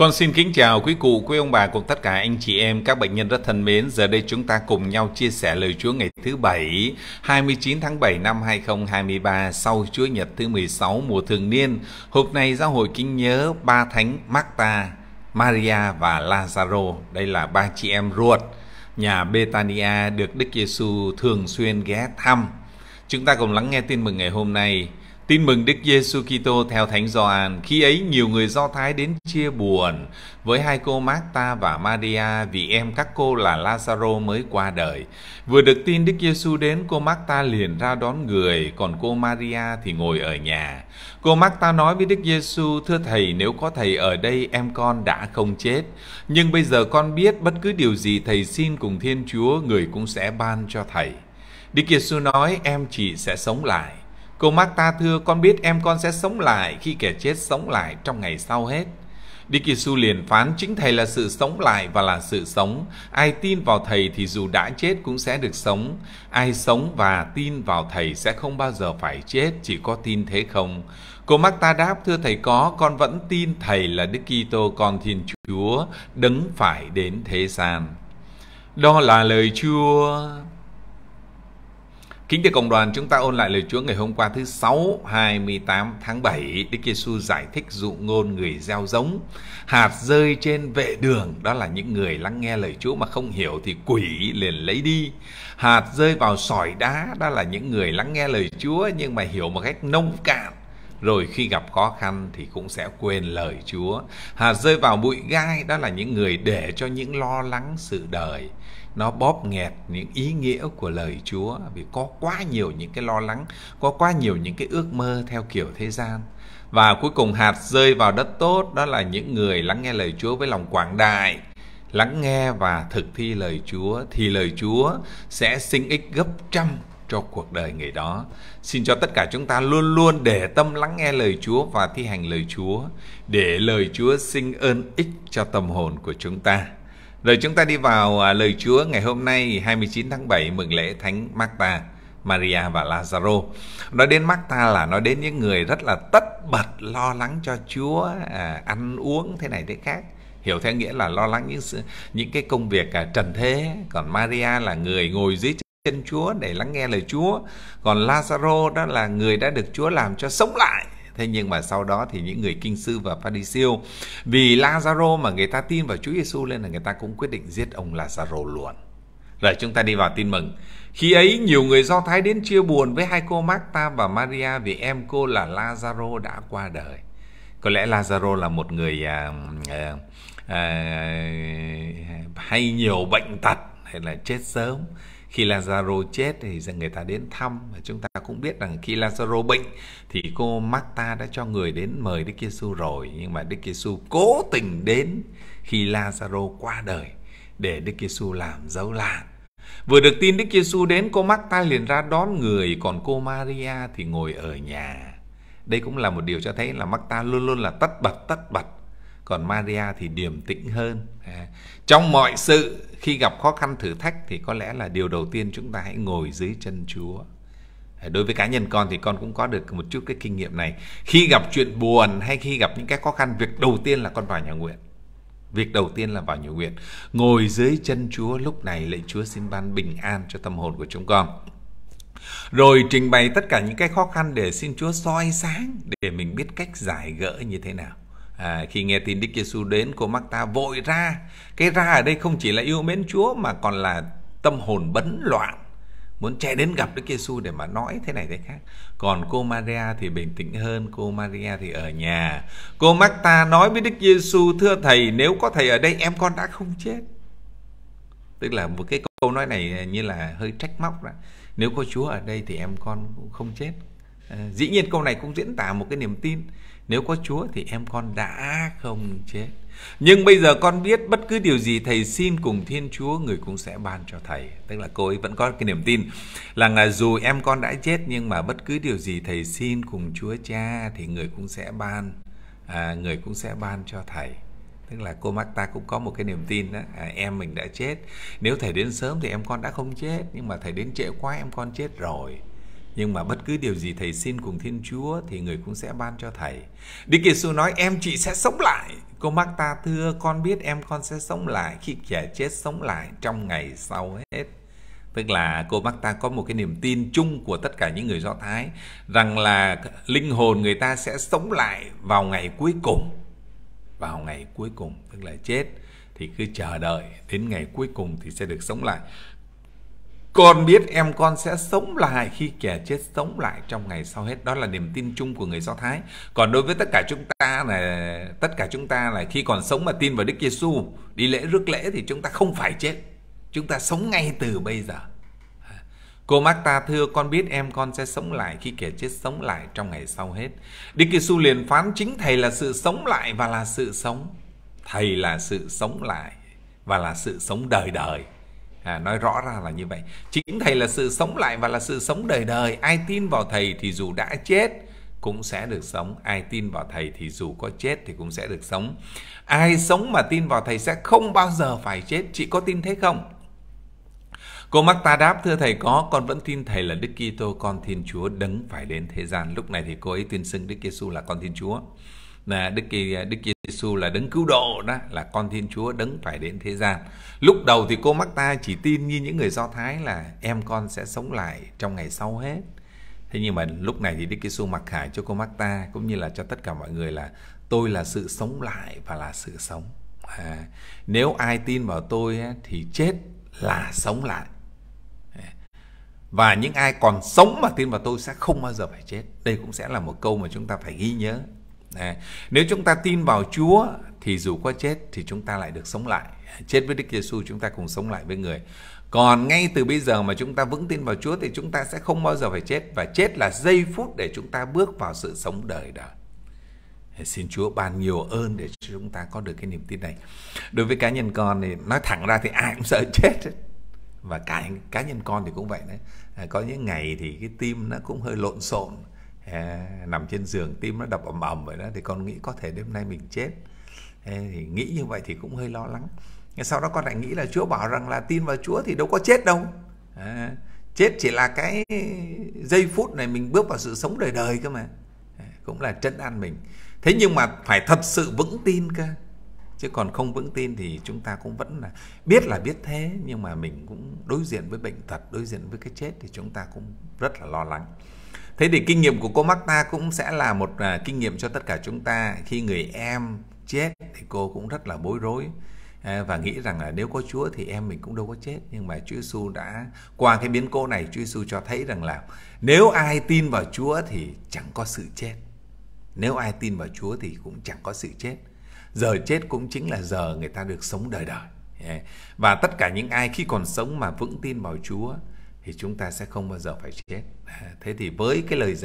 Con xin kính chào quý cụ, quý ông bà cùng tất cả anh chị em, các bệnh nhân rất thân mến. Giờ đây chúng ta cùng nhau chia sẻ lời Chúa ngày thứ Bảy, 29 tháng 7 năm 2023 sau Chúa Nhật thứ 16 mùa thường niên. Hôm nay giáo hội kính nhớ ba thánh Marta, Maria và Lazaro. Đây là ba chị em ruột nhà Betania được Đức Giêsu thường xuyên ghé thăm. Chúng ta cùng lắng nghe tin mừng ngày hôm nay Tin mừng Đức Giêsu Kitô theo Thánh Gioan, khi ấy nhiều người Do Thái đến chia buồn với hai cô Marta và Maria vì em các cô là Lazaro mới qua đời. Vừa được tin Đức Giêsu đến, cô Marta liền ra đón người, còn cô Maria thì ngồi ở nhà. Cô Marta nói với Đức Giêsu: "Thưa thầy, nếu có thầy ở đây, em con đã không chết. Nhưng bây giờ con biết bất cứ điều gì thầy xin cùng Thiên Chúa, người cũng sẽ ban cho thầy." Đức Giêsu nói: "Em chị sẽ sống lại." Cô Marta thưa con biết em con sẽ sống lại khi kẻ chết sống lại trong ngày sau hết. Dikisu liền phán chính thầy là sự sống lại và là sự sống. Ai tin vào thầy thì dù đã chết cũng sẽ được sống. Ai sống và tin vào thầy sẽ không bao giờ phải chết, chỉ có tin thế không? Cô Marta đáp, thưa thầy có, con vẫn tin thầy là Đức Kitô con Thiên Chúa, đấng phải đến thế gian. Đó là lời Chúa. Kính thưa cộng đoàn, chúng ta ôn lại lời Chúa ngày hôm qua thứ Sáu 28 tháng 7. Đức Giêsu giải thích dụ ngôn người gieo giống. Hạt rơi trên vệ đường, đó là những người lắng nghe lời Chúa mà không hiểu thì quỷ liền lấy đi. Hạt rơi vào sỏi đá, đó là những người lắng nghe lời Chúa nhưng mà hiểu một cách nông cạn rồi khi gặp khó khăn thì cũng sẽ quên lời Chúa. Hạt rơi vào bụi gai đó là những người để cho những lo lắng sự đời nó bóp nghẹt những ý nghĩa của lời Chúa vì có quá nhiều những cái lo lắng, có quá nhiều những cái ước mơ theo kiểu thế gian. Và cuối cùng hạt rơi vào đất tốt đó là những người lắng nghe lời Chúa với lòng quảng đại, lắng nghe và thực thi lời Chúa thì lời Chúa sẽ sinh ích gấp trăm cho cuộc đời người đó. Xin cho tất cả chúng ta luôn luôn để tâm lắng nghe lời Chúa và thi hành lời Chúa để lời Chúa sinh ơn ích cho tâm hồn của chúng ta. Rồi chúng ta đi vào à, lời Chúa ngày hôm nay 29 tháng 7 mừng lễ Thánh Magta, Maria và Lazaro. Nói đến Magta là nói đến những người rất là tất bật lo lắng cho Chúa, à, ăn uống thế này thế khác. Hiểu theo nghĩa là lo lắng những những cái công việc à, trần thế, còn Maria là người ngồi dưới chân Chúa để lắng nghe lời Chúa, còn Lazaro đó là người đã được Chúa làm cho sống lại Thế nhưng mà sau đó thì những người kinh sư và Pharisêu vì Lazaro mà người ta tin vào Chúa Giêsu nên là người ta cũng quyết định giết ông Lazaro luôn. Rồi chúng ta đi vào tin mừng. Khi ấy nhiều người Do Thái đến chia buồn với hai cô Marta và Maria vì em cô là Lazaro đã qua đời. Có lẽ Lazaro là một người à, à, à, hay nhiều bệnh tật hay là chết sớm khi Lazaro chết thì người ta đến thăm và chúng ta cũng biết rằng khi Lazaro bệnh thì cô Marta đã cho người đến mời Đức Giêsu rồi nhưng mà Đức Giêsu cố tình đến khi Lazaro qua đời để Đức Giêsu làm dấu lạ. Vừa được tin Đức Giêsu đến, cô Marta liền ra đón người, còn cô Maria thì ngồi ở nhà. Đây cũng là một điều cho thấy là Marta luôn luôn là tất bật tất bật còn Maria thì điềm tĩnh hơn à, trong mọi sự khi gặp khó khăn thử thách thì có lẽ là điều đầu tiên chúng ta hãy ngồi dưới chân Chúa à, đối với cá nhân con thì con cũng có được một chút cái kinh nghiệm này khi gặp chuyện buồn hay khi gặp những cái khó khăn việc đầu tiên là con vào nhà nguyện việc đầu tiên là vào nhà nguyện ngồi dưới chân Chúa lúc này lạy Chúa xin ban bình an cho tâm hồn của chúng con rồi trình bày tất cả những cái khó khăn để xin Chúa soi sáng để mình biết cách giải gỡ như thế nào À, khi nghe tin Đức Giêsu đến, cô mắc ta vội ra. Cái ra ở đây không chỉ là yêu mến Chúa mà còn là tâm hồn bấn loạn muốn chạy đến gặp Đức Giêsu để mà nói thế này thế khác. Còn cô Maria thì bình tĩnh hơn, cô Maria thì ở nhà. Cô ta nói với Đức Giêsu: "Thưa thầy, nếu có thầy ở đây em con đã không chết." Tức là một cái câu nói này như là hơi trách móc đó. Nếu có Chúa ở đây thì em con cũng không chết. À, dĩ nhiên câu này cũng diễn tả một cái niềm tin nếu có Chúa thì em con đã không chết. Nhưng bây giờ con biết bất cứ điều gì thầy xin cùng Thiên Chúa người cũng sẽ ban cho thầy. Tức là cô ấy vẫn có cái niềm tin là dù em con đã chết nhưng mà bất cứ điều gì thầy xin cùng Chúa Cha thì người cũng sẽ ban à, người cũng sẽ ban cho thầy tức là cô Marta cũng có một cái niềm tin đó à, em mình đã chết nếu thầy đến sớm thì em con đã không chết nhưng mà thầy đến trễ quá em con chết rồi nhưng mà bất cứ điều gì thầy xin cùng Thiên Chúa thì người cũng sẽ ban cho thầy. Đức Giêsu nói em chị sẽ sống lại. Cô ta thưa con biết em con sẽ sống lại khi trẻ chết sống lại trong ngày sau hết. Tức là cô ta có một cái niềm tin chung của tất cả những người Do Thái rằng là linh hồn người ta sẽ sống lại vào ngày cuối cùng. Vào ngày cuối cùng tức là chết thì cứ chờ đợi đến ngày cuối cùng thì sẽ được sống lại. Con biết em con sẽ sống lại khi kẻ chết sống lại trong ngày sau hết. Đó là niềm tin chung của người Do Thái. Còn đối với tất cả chúng ta là tất cả chúng ta là khi còn sống mà tin vào Đức Giêsu, đi lễ rước lễ thì chúng ta không phải chết. Chúng ta sống ngay từ bây giờ. Cô ta thưa con biết em con sẽ sống lại khi kẻ chết sống lại trong ngày sau hết. Đức Giêsu liền phán chính thầy là sự sống lại và là sự sống. Thầy là sự sống lại và là sự sống đời đời. À, nói rõ ra là như vậy. Chính thầy là sự sống lại và là sự sống đời đời. Ai tin vào thầy thì dù đã chết cũng sẽ được sống. Ai tin vào thầy thì dù có chết thì cũng sẽ được sống. Ai sống mà tin vào thầy sẽ không bao giờ phải chết. Chị có tin thế không? Cô Mắc Ta đáp thưa thầy có, con vẫn tin thầy là Đức Kitô con Thiên Chúa đấng phải đến thế gian. Lúc này thì cô ấy tuyên xưng Đức Giêsu là con Thiên Chúa là Đức Đức Giêsu là đấng cứu độ đó là con Thiên Chúa đấng phải đến thế gian. Lúc đầu thì cô Mắc Ta chỉ tin như những người Do Thái là em con sẽ sống lại trong ngày sau hết. Thế nhưng mà lúc này thì Đức Giêsu mặc khải cho cô Mắc Ta cũng như là cho tất cả mọi người là tôi là sự sống lại và là sự sống. À, nếu ai tin vào tôi thì chết là sống lại à, và những ai còn sống mà tin vào tôi sẽ không bao giờ phải chết đây cũng sẽ là một câu mà chúng ta phải ghi nhớ À, nếu chúng ta tin vào Chúa thì dù có chết thì chúng ta lại được sống lại. Chết với Đức Giêsu chúng ta cùng sống lại với người. Còn ngay từ bây giờ mà chúng ta vững tin vào Chúa thì chúng ta sẽ không bao giờ phải chết và chết là giây phút để chúng ta bước vào sự sống đời đời. Xin Chúa ban nhiều ơn để chúng ta có được cái niềm tin này. Đối với cá nhân con thì nói thẳng ra thì ai cũng sợ chết và cả cá nhân con thì cũng vậy đấy. À, có những ngày thì cái tim nó cũng hơi lộn xộn à, nằm trên giường tim nó đập ầm ầm vậy đó thì con nghĩ có thể đêm nay mình chết à, thì nghĩ như vậy thì cũng hơi lo lắng nhưng sau đó con lại nghĩ là Chúa bảo rằng là tin vào Chúa thì đâu có chết đâu à, chết chỉ là cái giây phút này mình bước vào sự sống đời đời cơ mà à, cũng là chân an mình thế nhưng mà phải thật sự vững tin cơ chứ còn không vững tin thì chúng ta cũng vẫn là biết là biết thế nhưng mà mình cũng đối diện với bệnh tật đối diện với cái chết thì chúng ta cũng rất là lo lắng thế thì kinh nghiệm của cô Magda cũng sẽ là một à, kinh nghiệm cho tất cả chúng ta khi người em chết thì cô cũng rất là bối rối à, và nghĩ rằng là nếu có Chúa thì em mình cũng đâu có chết nhưng mà Chúa Giêsu đã qua cái biến cố này Chúa Giêsu cho thấy rằng là nếu ai tin vào Chúa thì chẳng có sự chết nếu ai tin vào Chúa thì cũng chẳng có sự chết giờ chết cũng chính là giờ người ta được sống đời đời và tất cả những ai khi còn sống mà vững tin vào Chúa thì chúng ta sẽ không bao giờ phải chết. À, thế thì với cái lời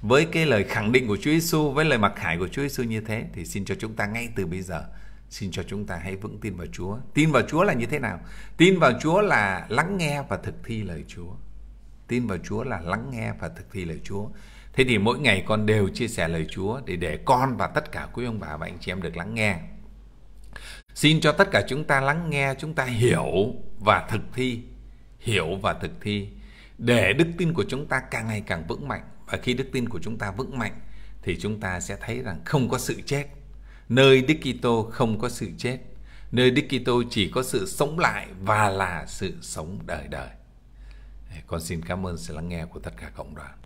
với cái lời khẳng định của Chúa Giêsu với lời mặc khải của Chúa Giêsu như thế thì xin cho chúng ta ngay từ bây giờ xin cho chúng ta hãy vững tin vào Chúa. Tin vào Chúa là như thế nào? Tin vào Chúa là lắng nghe và thực thi lời Chúa. Tin vào Chúa là lắng nghe và thực thi lời Chúa. Thế thì mỗi ngày con đều chia sẻ lời Chúa để để con và tất cả quý ông bà và anh chị em được lắng nghe. Xin cho tất cả chúng ta lắng nghe, chúng ta hiểu và thực thi hiểu và thực thi để đức tin của chúng ta càng ngày càng vững mạnh và khi đức tin của chúng ta vững mạnh thì chúng ta sẽ thấy rằng không có sự chết nơi Đức Kitô không có sự chết nơi Đức Kitô chỉ có sự sống lại và là sự sống đời đời con xin cảm ơn sự lắng nghe của tất cả cộng đoàn